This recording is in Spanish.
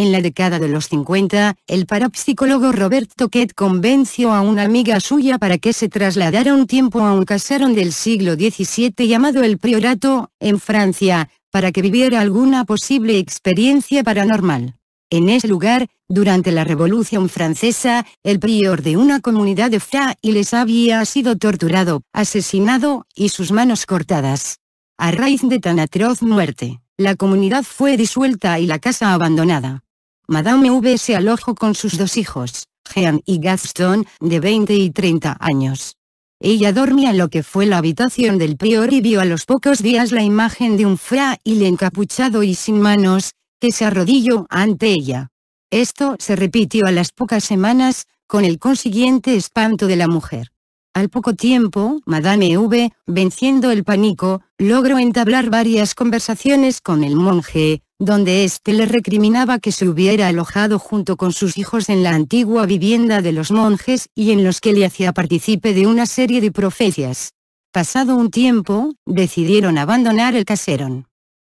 En la década de los 50, el parapsicólogo Robert Toquet convenció a una amiga suya para que se trasladara un tiempo a un caserón del siglo XVII llamado el Priorato, en Francia, para que viviera alguna posible experiencia paranormal. En ese lugar, durante la Revolución Francesa, el prior de una comunidad de frailes había sido torturado, asesinado, y sus manos cortadas. A raíz de tan atroz muerte, la comunidad fue disuelta y la casa abandonada. Madame V se alojó con sus dos hijos, Jean y Gaston, de 20 y 30 años. Ella dormía en lo que fue la habitación del prior y vio a los pocos días la imagen de un fraile encapuchado y sin manos, que se arrodilló ante ella. Esto se repitió a las pocas semanas, con el consiguiente espanto de la mujer. Al poco tiempo, Madame V, venciendo el pánico, logró entablar varias conversaciones con el monje, donde éste le recriminaba que se hubiera alojado junto con sus hijos en la antigua vivienda de los monjes y en los que le hacía participe de una serie de profecias. Pasado un tiempo, decidieron abandonar el caserón.